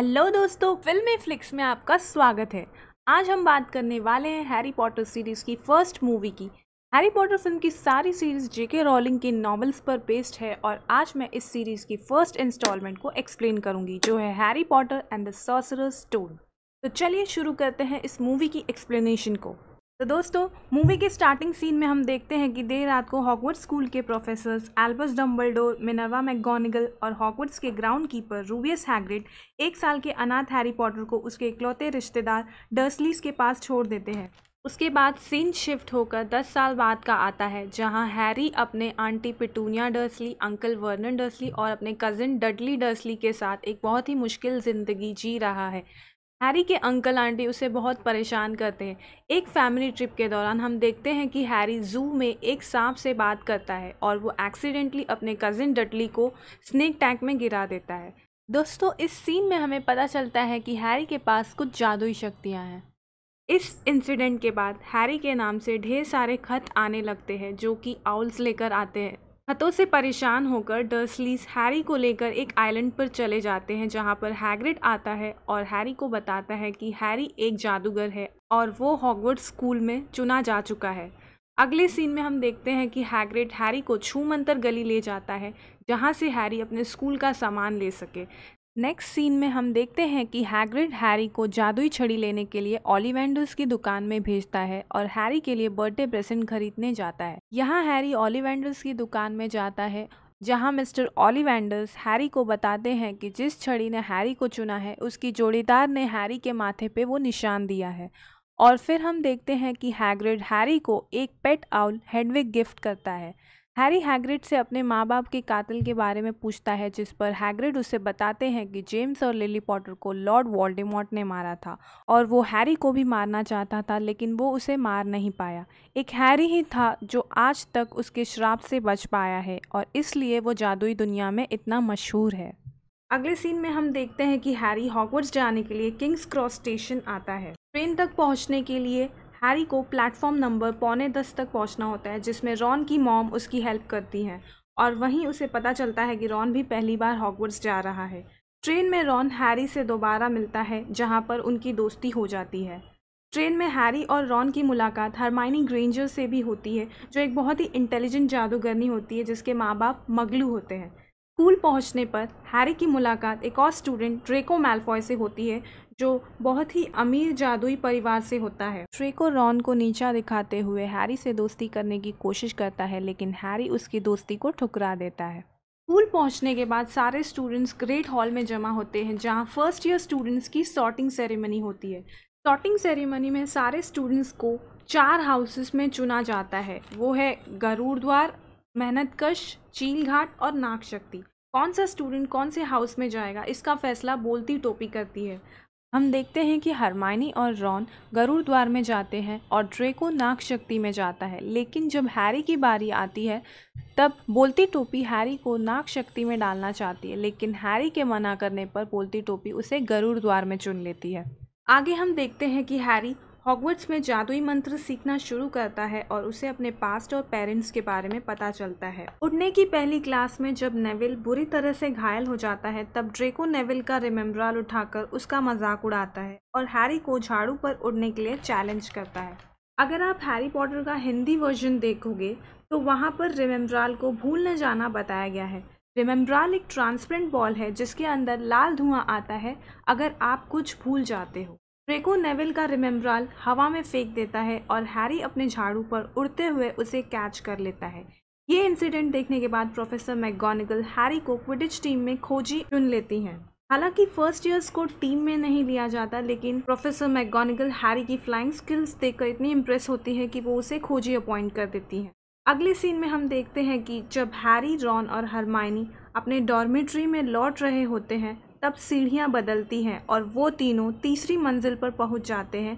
hello दोस्तों फिल्मी flix में आपका स्वागत है आज हम बात करने वाले हैं हैरी पॉटर सीरीज़ की फर्स्ट मूवी की हैरी पॉटर फिल्म की सारी सीरीज़ जेके रॉलिंग के नॉवेल्स पर बेस्ड है और आज मैं इस सीरीज़ की फर्स्ट इंस्टॉलमेंट को एक्सप्लेन करूंगी जो है हैरी पॉटर एंड द सॉसर स्टोन तो चलिए शुरू करते हैं इस मूवी की एक्सप्लेनेशन को तो दोस्तों मूवी के स्टार्टिंग सीन में हम देखते हैं कि देर रात को हॉकवर्ड स्कूल के professors Albus Dumbledore Minerva McGonagall और हॉकवर्ड्स के ग्राउंड कीपर रूबियस हैग्रिड एक साल के अनाथ हैरी पॉटर को उसके इकलौते रिश्तेदार डर्सलीस के पास छोड़ देते हैं उसके बाद सीन शिफ्ट होकर दस साल बाद का आता है जहां हैरी अपने aunty Petunia Dursley uncle Vernon Dursley और अपने कज़न डडली डर्सली के साथ एक बहुत ही मुश्किल ज़िंदगी जी रहा है हैरी के अंकल आंटी उसे बहुत परेशान करते हैं एक फैमिली ट्रिप के दौरान हम देखते हैं कि हैरी जू में एक सांप से बात करता है और वो एक्सीडेंटली अपने कज़िन डटली को स्नेक टैंक में गिरा देता है दोस्तों इस सीन में हमें पता चलता है कि हैरी के पास कुछ जादुई शक्तियाँ हैं इस इंसिडेंट के बाद हैरी के नाम से ढेर सारे खत आने लगते हैं जो कि आउल्स लेकर आते हैं हतों से परेशान होकर डर्सलीस हैरी को लेकर एक आइलैंड पर चले जाते हैं जहां पर हैग्रिड आता है और हैरी को बताता है कि हैरी एक जादूगर है और वो हॉगवर्ड स्कूल में चुना जा चुका है अगले सीन में हम देखते हैं कि हैग्रिड हैरी को छू मंतर गली ले जाता है जहाँ से हैरी अपने स्कूल का सामान ले सके नेक्स्ट सीन में हम देखते हैं कि हैग्रिड हैरी को जादुई छड़ी लेने के लिए ऑलिवेंडर्स की दुकान में भेजता है और हैरी के लिए बर्थडे प्रेजेंट खरीदने जाता है यहाँ हैरी ऑलिवेंडर्स की दुकान में जाता है जहाँ मिस्टर ऑलिवेंडर्स हैरी को बताते हैं कि जिस छड़ी ने हैरी को चुना है उसकी जोड़ीदार ने हैरी के माथे पे वो निशान दिया है और फिर हम देखते हैं कि हैग्रिड हैरी को एक पेट आउल हेडविक गिफ्ट करता है हैरी हैग्रिड से अपने माँ बाप के कातिल के बारे में पूछता है जिस पर हैग्रिड उसे बताते हैं कि जेम्स और लिली पॉटर को लॉर्ड वॉल्डेमॉट ने मारा था और वो हैरी को भी मारना चाहता था लेकिन वो उसे मार नहीं पाया एक हैरी ही था जो आज तक उसके श्राप से बच पाया है और इसलिए वो जादुई दुनिया में इतना मशहूर है अगले सीन में हम देखते हैं कि हैरी हॉकवर्ड्स जाने के लिए किंग्स क्रॉस स्टेशन आता है ट्रेन तक पहुंचने के लिए हैरी को प्लेटफॉर्म नंबर पौने दस तक पहुंचना होता है जिसमें रॉन की मॉम उसकी हेल्प करती हैं और वहीं उसे पता चलता है कि रॉन भी पहली बार हॉकवर्ड्स जा रहा है ट्रेन में रॉन हैरी से दोबारा मिलता है जहाँ पर उनकी दोस्ती हो जाती है ट्रेन में हैरी और रॉन की मुलाकात हरमाइनी ग्रेंजर से भी होती है जो एक बहुत ही इंटेलिजेंट जादूगरनी होती है जिसके माँ बाप मगलू होते हैं स्कूल पहुंचने पर हैरी की मुलाकात एक और स्टूडेंट ड्रेको मैल्फॉय से होती है जो बहुत ही अमीर जादुई परिवार से होता है श्रेको रॉन को नीचा दिखाते हुए हैरी से दोस्ती करने की कोशिश करता है लेकिन हैरी उसकी दोस्ती को ठुकरा देता है स्कूल पहुंचने के बाद सारे स्टूडेंट्स ग्रेट हॉल में जमा होते हैं जहां फर्स्ट ईयर स्टूडेंट्स की सॉर्टिंग सेरेमनी होती है सॉर्टिंग सेरेमनी में सारे स्टूडेंट्स को चार हाउसेस में चुना जाता है वो है गरुड़द्वार मेहनत मेहनतकश चील घाट और नाग शक्ति कौन सा स्टूडेंट कौन से हाउस में जाएगा इसका फैसला बोलती टोपी करती है हम देखते हैं कि हरमाइनी और रॉन गरुड़ द्वार में जाते हैं और ड्रेको नाग शक्ति में जाता है लेकिन जब हैरी की बारी आती है तब बोलती टोपी हैरी को नाग शक्ति में डालना चाहती है लेकिन हैरी के मना करने पर बोलती टोपी उसे गरुड़ द्वार में चुन लेती है आगे हम देखते हैं कि हैरी हॉगवर्ट्स में जादुई मंत्र सीखना शुरू करता है और उसे अपने पास्ट और पेरेंट्स के बारे में पता चलता है उड़ने की पहली क्लास में जब नेविल बुरी तरह से घायल हो जाता है तब ड्रेको नेविल का रिमेम्ब्राल उठाकर उसका मजाक उड़ाता है और हैरी को झाड़ू पर उड़ने के लिए चैलेंज करता है अगर आप हैरी पॉटर का हिंदी वर्जन देखोगे तो वहाँ पर रिमेम्ब्राल को भूल न जाना बताया गया है रिमेम्ब्राल एक ट्रांसपेरेंट बॉल है जिसके अंदर लाल धुआं आता है अगर आप कुछ भूल जाते हो ड्रेको नेविल का रिमेम्ब्राल हवा में फेंक देता है और हैरी अपने झाड़ू पर उड़ते हुए उसे कैच कर लेता है ये इंसिडेंट देखने के बाद प्रोफेसर मैगोनिगल हैरी को क्विडिच टीम में खोजी चुन लेती हैं हालांकि फर्स्ट ईयर्स को टीम में नहीं लिया जाता लेकिन प्रोफेसर मैगोनिगल हैरी की फ्लाइंग स्किल्स देखकर इतनी इम्प्रेस होती है कि वो उसे खोजी अपॉइंट कर देती हैं अगले सीन में हम देखते हैं कि जब हैरी रॉन और हरमाइनी अपने डॉर्मेट्री में लौट रहे होते हैं तब सीढ़ियाँ बदलती हैं और वो तीनों तीसरी मंजिल पर पहुँच जाते हैं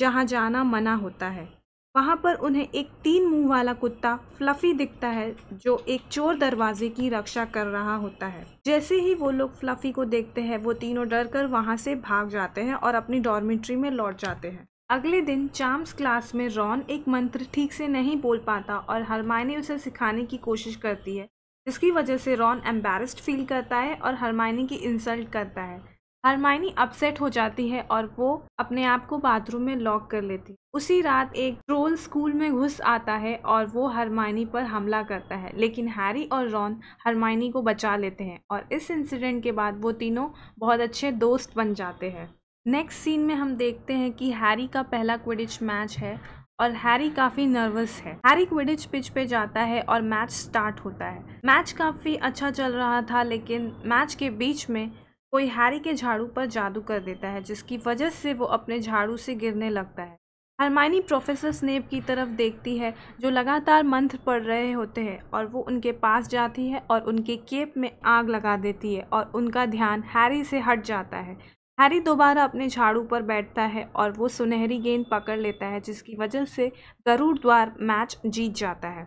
जहाँ जाना मना होता है वहाँ पर उन्हें एक तीन मुंह वाला कुत्ता फ्लफ़ी दिखता है जो एक चोर दरवाजे की रक्षा कर रहा होता है जैसे ही वो लोग फ्लफ़ी को देखते हैं वो तीनों डर कर वहाँ से भाग जाते हैं और अपनी डॉर्मेट्री में लौट जाते हैं अगले दिन चाम्स क्लास में रॉन एक मंत्र ठीक से नहीं बोल पाता और हरमाइनी उसे सिखाने की कोशिश करती है जिसकी वजह से रॉन एम्बेरस्ड फील करता है और हरमाइनी की इंसल्ट करता है हरमाइनी अपसेट हो जाती है और वो अपने आप को बाथरूम में लॉक कर लेती है उसी रात एक ट्रोल स्कूल में घुस आता है और वो हरमाइनी पर हमला करता है लेकिन हैरी और रॉन हरमाइनी को बचा लेते हैं और इस इंसिडेंट के बाद वो तीनों बहुत अच्छे दोस्त बन जाते हैं नेक्स्ट सीन में हम देखते हैं कि हैरी का पहला क्विडिच मैच है और हैरी काफ़ी नर्वस है हैरी क्विडिच पिच पे जाता है और मैच स्टार्ट होता है मैच काफ़ी अच्छा चल रहा था लेकिन मैच के बीच में कोई हैरी के झाड़ू पर जादू कर देता है जिसकी वजह से वो अपने झाड़ू से गिरने लगता है हरमाइनी प्रोफेसर स्नेप की तरफ देखती है जो लगातार मंत्र पढ़ रहे होते हैं और वो उनके पास जाती है और उनके केप में आग लगा देती है और उनका ध्यान हैरी से हट जाता है हैरी दोबारा अपने झाड़ू पर बैठता है और वो सुनहरी गेंद पकड़ लेता है जिसकी वजह से गरूर द्वार मैच जीत जाता है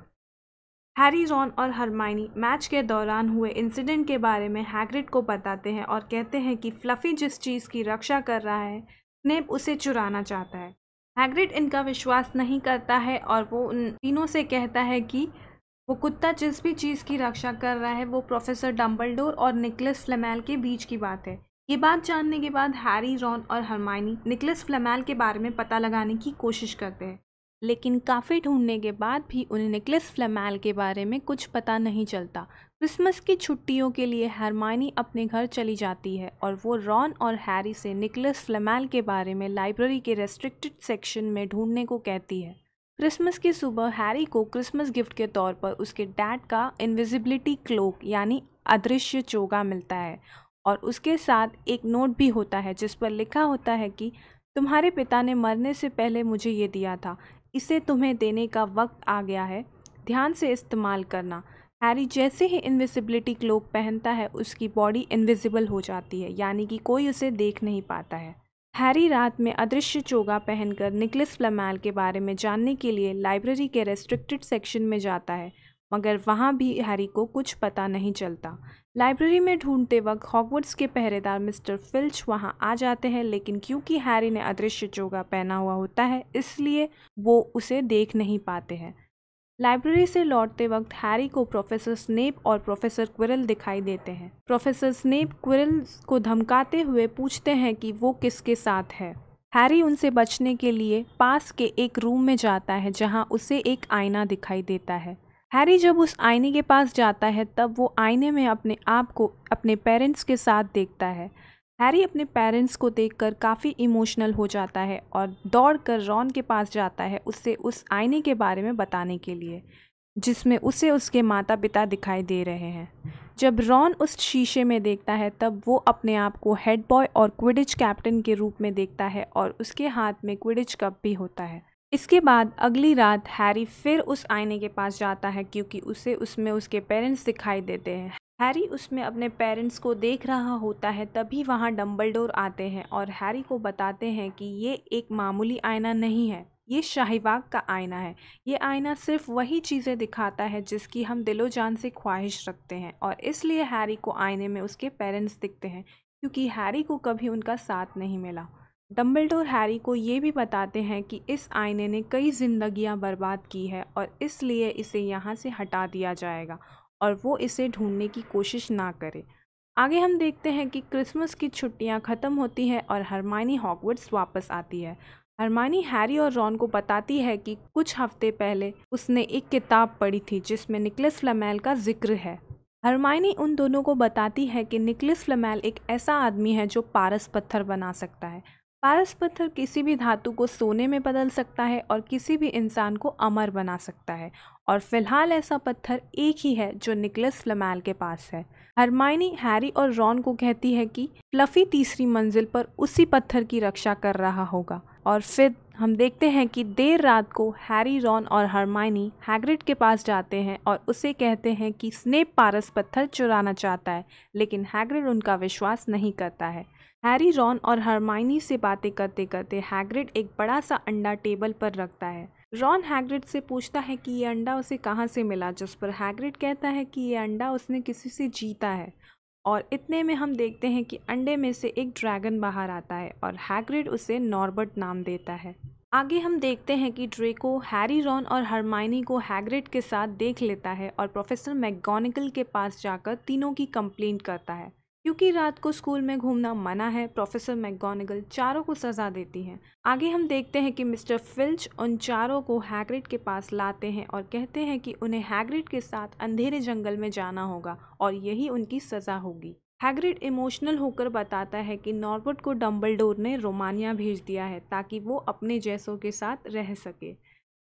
हैरी रॉन और हरमाइनी मैच के दौरान हुए इंसिडेंट के बारे में हैग्रिड को बताते हैं और कहते हैं कि फ्लफ़ी जिस चीज़ की रक्षा कर रहा है स्नेप उसे चुराना चाहता है हैग्रिड इनका विश्वास नहीं करता है और वो उन तीनों से कहता है कि वो कुत्ता जिस भी चीज़ की रक्षा कर रहा है वो प्रोफेसर डम्बलडोर और निकलस लेमैल के बीच की बात है ये बात जानने के बाद हैरी रॉन और हरमाइनी निकलस फ्लेमैल के बारे में पता लगाने की कोशिश करते हैं लेकिन काफ़ी ढूंढने के बाद भी उन्हें निकलस फ्लेमैल के बारे में कुछ पता नहीं चलता क्रिसमस की छुट्टियों के लिए हरमाइनी अपने घर चली जाती है और वो रॉन और हैरी से निकलस फ्लेमैल के बारे में लाइब्रेरी के रेस्ट्रिक्टेड सेक्शन में ढूंढने को कहती है क्रिसमस की सुबह हैरी को क्रिसमस गिफ्ट के तौर पर उसके डैड का इनविजिबिलिटी क्लोक यानी अदृश्य चोगा मिलता है और उसके साथ एक नोट भी होता है जिस पर लिखा होता है कि तुम्हारे पिता ने मरने से पहले मुझे ये दिया था इसे तुम्हें देने का वक्त आ गया है ध्यान से इस्तेमाल करना हैरी जैसे ही इनविजिबिलिटी क्लोक पहनता है उसकी बॉडी इनविजिबल हो जाती है यानी कि कोई उसे देख नहीं पाता है हैरी रात में अदृश्य चोगा पहनकर निकलस फ्लमैल के बारे में जानने के लिए लाइब्रेरी के रेस्ट्रिक्टेड सेक्शन में जाता है मगर वहाँ भी हैरी को कुछ पता नहीं चलता लाइब्रेरी में ढूंढते वक्त हॉकवर्ड्स के पहरेदार मिस्टर फिल्च वहां आ जाते हैं लेकिन क्योंकि हैरी ने अदृश्य चोगा पहना हुआ होता है इसलिए वो उसे देख नहीं पाते हैं लाइब्रेरी से लौटते वक्त हैरी को प्रोफेसर स्नेप और प्रोफेसर क्विरल दिखाई देते हैं प्रोफेसर स्नेप क्विरल को धमकाते हुए पूछते हैं कि वो किसके साथ है हैरी उनसे बचने के लिए पास के एक रूम में जाता है जहां उसे एक आईना दिखाई देता है हैरी जब उस आईने के पास जाता है तब वो आईने में अपने आप को अपने पेरेंट्स के साथ देखता है हैरी अपने पेरेंट्स को देखकर काफ़ी इमोशनल हो जाता है और दौड़कर रॉन के पास जाता है उससे उस आईने के बारे में बताने के लिए जिसमें उसे उसके माता पिता दिखाई दे रहे हैं जब रॉन उस शीशे में देखता है तब वो अपने आप को हेड बॉय और क्विडिच कैप्टन के रूप में देखता है और उसके हाथ में क्विडिच कप भी होता है इसके बाद अगली रात हैरी फिर उस आईने के पास जाता है क्योंकि उसे उसमें उसके पेरेंट्स दिखाई देते हैं हैरी उसमें अपने पेरेंट्स को देख रहा होता है तभी वहाँ डम्बलडोर आते हैं और हैरी को बताते हैं कि ये एक मामूली आईना नहीं है ये शाहीबाग का आईना है ये आईना सिर्फ वही चीज़ें दिखाता है जिसकी हम दिलो जान से ख्वाहिश रखते हैं और इसलिए हैरी को आईने में उसके पेरेंट्स दिखते हैं क्योंकि हैरी को कभी उनका साथ नहीं मिला डम्बलडोर हैरी को ये भी बताते हैं कि इस आईने ने कई जिंदगियां बर्बाद की है और इसलिए इसे यहाँ से हटा दिया जाएगा और वो इसे ढूंढने की कोशिश ना करे आगे हम देखते हैं कि क्रिसमस की छुट्टियां ख़त्म होती हैं और हरमानी हॉकवर्ड्स वापस आती है हरमानी हैरी और रॉन को बताती है कि कुछ हफ्ते पहले उसने एक किताब पढ़ी थी जिसमें निकलस फ्लेमेल का जिक्र है हरमानी उन दोनों को बताती है कि निकलस फ्लेमेल एक ऐसा आदमी है जो पारस पत्थर बना सकता है पारस पत्थर किसी भी धातु को सोने में बदल सकता है और किसी भी इंसान को अमर बना सकता है और फिलहाल ऐसा पत्थर एक ही है जो निकलस लमैल के पास है हरमाइनी हैरी और रॉन को कहती है कि लफी तीसरी मंजिल पर उसी पत्थर की रक्षा कर रहा होगा और फिर हम देखते हैं कि देर रात को हैरी रॉन और हरमाइनी हैग्रिड के पास जाते हैं और उसे कहते हैं कि स्नेप पारस पत्थर चुराना चाहता है लेकिन हैग्रिड उनका विश्वास नहीं करता है हैरी रॉन और हरमाइनी से बातें करते करते हैग्रिड एक बड़ा सा अंडा टेबल पर रखता है रॉन हैग्रिड से पूछता है कि ये अंडा उसे कहाँ से मिला जिस पर हैग्रिड कहता है कि ये अंडा उसने किसी से जीता है और इतने में हम देखते हैं कि अंडे में से एक ड्रैगन बाहर आता है और हैग्रिड उसे नॉर्बर्ट नाम देता है आगे हम देखते हैं कि ड्रेको हैरी रॉन और हरमाइनी को हैग्रिड के साथ देख लेता है और प्रोफेसर मैगोनिकल के पास जाकर तीनों की कंप्लेंट करता है क्योंकि रात को स्कूल में घूमना मना है प्रोफेसर मैकगोनिगल चारों को सज़ा देती हैं आगे हम देखते हैं कि मिस्टर फिल्च उन चारों को हैग्रिड के पास लाते हैं और कहते हैं कि उन्हें हैग्रिड के साथ अंधेरे जंगल में जाना होगा और यही उनकी सज़ा होगी हैग्रिड इमोशनल होकर बताता है कि नॉर्बर्ट को डम्बलडोर ने रोमानिया भेज दिया है ताकि वो अपने जैसों के साथ रह सके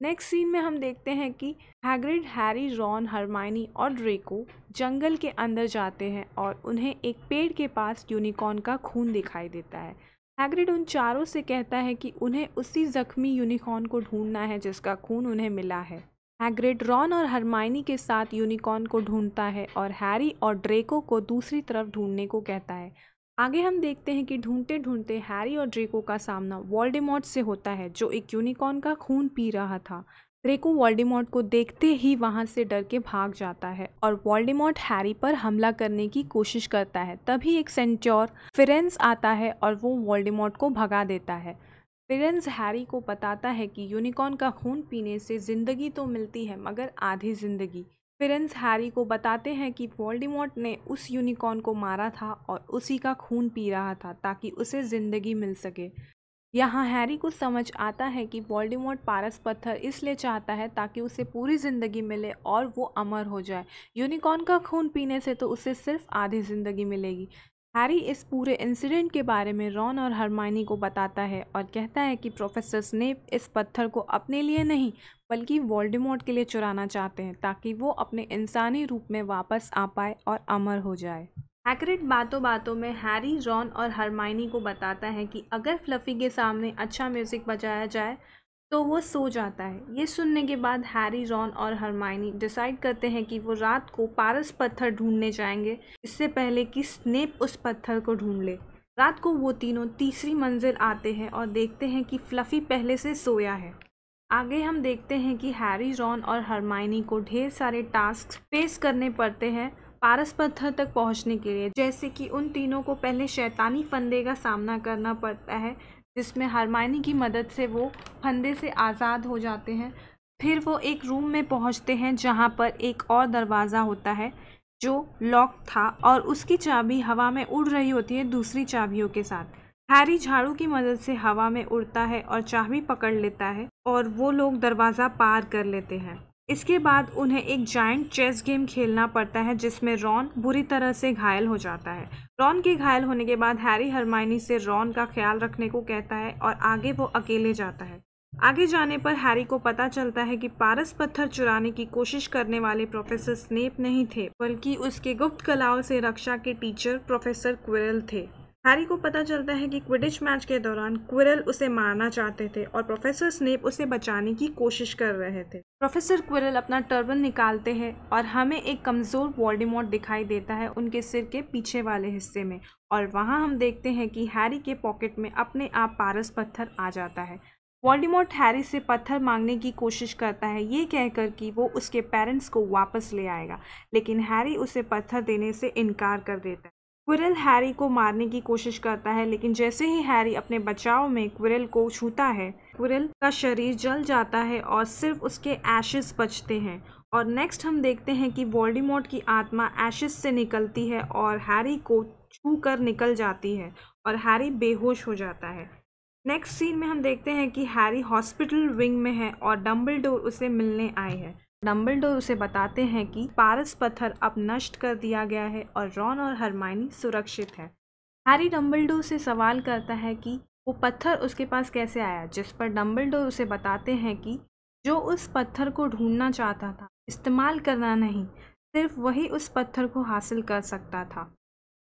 नेक्स्ट सीन में हम देखते हैं कि हैग्रिड हैरी रॉन हरमाइनी और ड्रेको जंगल के अंदर जाते हैं और उन्हें एक पेड़ के पास यूनिकॉर्न का खून दिखाई देता है हैग्रिड उन चारों से कहता है कि उन्हें उसी जख्मी यूनिकॉर्न को ढूंढना है जिसका खून उन्हें मिला है हैग्रिड रॉन और हरमाइनी के साथ यूनिकॉर्न को ढूंढता है और हैरी और ड्रेको को दूसरी तरफ ढूंढने को कहता है आगे हम देखते हैं कि ढूंढते ढूंढते हैरी और ड्रेको का सामना वॉल्डेमॉट से होता है जो एक यूनिकॉर्न का खून पी रहा था ड्रेको वॉल्डेमॉट को देखते ही वहां से डर के भाग जाता है और वॉल्डेमॉट हैरी पर हमला करने की कोशिश करता है तभी एक सेंट्योर फिरेंस आता है और वो वॉल्डेमॉट को भगा देता है फिरेंस हैरी को बताता है कि यूनिकॉर्न का खून पीने से ज़िंदगी तो मिलती है मगर आधी ज़िंदगी फिरेंस हैरी को बताते हैं कि वॉल्डीमोट ने उस यूनिकॉर्न को मारा था और उसी का खून पी रहा था ताकि उसे ज़िंदगी मिल सके यहाँ हैरी को समझ आता है कि वॉल्डीमोट पारस पत्थर इसलिए चाहता है ताकि उसे पूरी ज़िंदगी मिले और वो अमर हो जाए यूनिकॉर्न का खून पीने से तो उसे सिर्फ आधी ज़िंदगी मिलेगी हैरी इस पूरे इंसिडेंट के बारे में रॉन और हरमाइनी को बताता है और कहता है कि प्रोफेसर स्नेप इस पत्थर को अपने लिए नहीं बल्कि वॉल्डिमोट के लिए चुराना चाहते हैं ताकि वो अपने इंसानी रूप में वापस आ पाए और अमर हो जाए हैक्रिड बातों बातों में हैरी रॉन और हरमाइनी को बताता है कि अगर फ्लफ़ी के सामने अच्छा म्यूज़िक बजाया जाए तो वो सो जाता है ये सुनने के बाद हैरी रॉन और हरमाइनी डिसाइड करते हैं कि वो रात को पारस पत्थर ढूंढने जाएंगे इससे पहले कि स्नेप उस पत्थर को ढूंढ ले रात को वो तीनों तीसरी मंजिल आते हैं और देखते हैं कि फ्लफ़ी पहले से सोया है आगे हम देखते हैं कि हैरी रॉन और हरमाइनी को ढेर सारे टास्क फेस करने पड़ते हैं पारस पत्थर तक पहुंचने के लिए जैसे कि उन तीनों को पहले शैतानी फंदे का सामना करना पड़ता है जिसमें हरमाइनी की मदद से वो फंदे से आज़ाद हो जाते हैं फिर वो एक रूम में पहुंचते हैं जहां पर एक और दरवाज़ा होता है जो लॉक था और उसकी चाबी हवा में उड़ रही होती है दूसरी चाबियों के साथ हैरी झाड़ू की मदद से हवा में उड़ता है और चाबी पकड़ लेता है और वो लोग दरवाज़ा पार कर लेते हैं इसके बाद उन्हें एक जाइंट चेस गेम खेलना पड़ता है जिसमें रॉन बुरी तरह से घायल हो जाता है रॉन के घायल होने के बाद हैरी हरमाइनी से रॉन का ख्याल रखने को कहता है और आगे वो अकेले जाता है आगे जाने पर हैरी को पता चलता है कि पारस पत्थर चुराने की कोशिश करने वाले प्रोफेसर स्नेप नहीं थे बल्कि उसके गुप्त कलाओं से रक्षा के टीचर प्रोफेसर क्वेल थे हैरी को पता चलता है कि क्विडिच मैच के दौरान क्विरल उसे मारना चाहते थे और प्रोफेसर स्नेप उसे बचाने की कोशिश कर रहे थे प्रोफेसर क्विरल अपना टर्बन निकालते हैं और हमें एक कमज़ोर वॉल्डीमोट दिखाई देता है उनके सिर के पीछे वाले हिस्से में और वहाँ हम देखते हैं कि हैरी के पॉकेट में अपने आप पारस पत्थर आ जाता है वॉल्डीमोट हैरी से पत्थर मांगने की कोशिश करता है ये कहकर कि वो उसके पेरेंट्स को वापस ले आएगा लेकिन हैरी उसे पत्थर देने से इनकार कर देता है क्विरल हैरी को मारने की कोशिश करता है लेकिन जैसे ही हैरी अपने बचाव में क्विरल को छूता है क्विरल का शरीर जल जाता है और सिर्फ उसके एशेस बचते हैं और नेक्स्ट हम देखते हैं कि वॉल्डीमोट की आत्मा एशेस से निकलती है और हैरी को छू कर निकल जाती है और हैरी बेहोश हो जाता है नेक्स्ट सीन में हम देखते हैं कि हैरी हॉस्पिटल विंग में है और डम्बल उसे मिलने आए हैं डम्बलडोर उसे बताते हैं कि पारस पत्थर अब नष्ट कर दिया गया है और रॉन और हरमाइनी सुरक्षित है हैरी डम्बलडोर से सवाल करता है कि वो पत्थर उसके पास कैसे आया जिस पर डम्बलडोर उसे बताते हैं कि जो उस पत्थर को ढूंढना चाहता था इस्तेमाल करना नहीं सिर्फ वही उस पत्थर को हासिल कर सकता था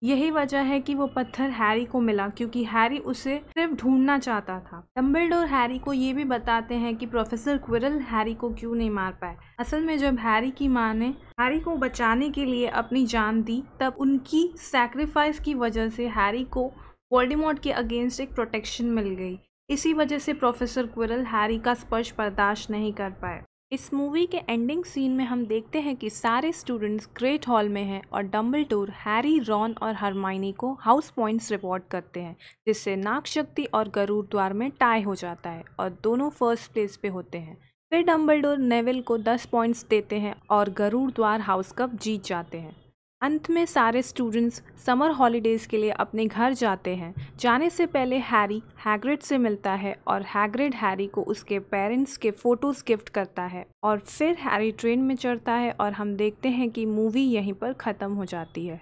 यही वजह है कि वो पत्थर हैरी को मिला क्योंकि हैरी उसे सिर्फ ढूंढना चाहता था डम्बलडोर हैरी को ये भी बताते हैं कि प्रोफेसर क्विरल हैरी को क्यों नहीं मार पाए असल में जब हैरी की माँ ने हैरी को बचाने के लिए अपनी जान दी तब उनकी सैक्रिफाइस की वजह से हैरी को वॉल्डीमोट के अगेंस्ट एक प्रोटेक्शन मिल गई इसी वजह से प्रोफेसर क्विरल हैरी का स्पर्श बर्दाश्त नहीं कर पाए इस मूवी के एंडिंग सीन में हम देखते हैं कि सारे स्टूडेंट्स ग्रेट हॉल में हैं और डम्बल टूर हैरी रॉन और हरमाइनी को हाउस पॉइंट्स रिपोर्ट करते हैं जिससे नाग शक्ति और गरूर द्वार में टाई हो जाता है और दोनों फर्स्ट प्लेस पे होते हैं फिर डम्बल नेविल को दस पॉइंट्स देते हैं और गरूर द्वार हाउस कप जीत जाते हैं अंत में सारे स्टूडेंट्स समर हॉलीडेज़ के लिए अपने घर जाते हैं जाने से पहले हैरी हैग्रिड से मिलता है और हैग्रिड हैरी को उसके पेरेंट्स के फ़ोटोज़ गिफ्ट करता है और फिर हैरी ट्रेन में चढ़ता है और हम देखते हैं कि मूवी यहीं पर ख़त्म हो जाती है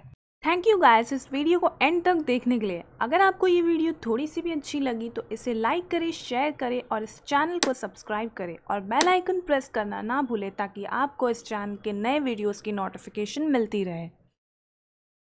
थैंक यू गाइस इस वीडियो को एंड तक देखने के लिए अगर आपको ये वीडियो थोड़ी सी भी अच्छी लगी तो इसे लाइक करें शेयर करें और इस चैनल को सब्सक्राइब करें और बेल आइकन प्रेस करना ना भूलें ताकि आपको इस चैनल के नए वीडियोस की नोटिफिकेशन मिलती रहे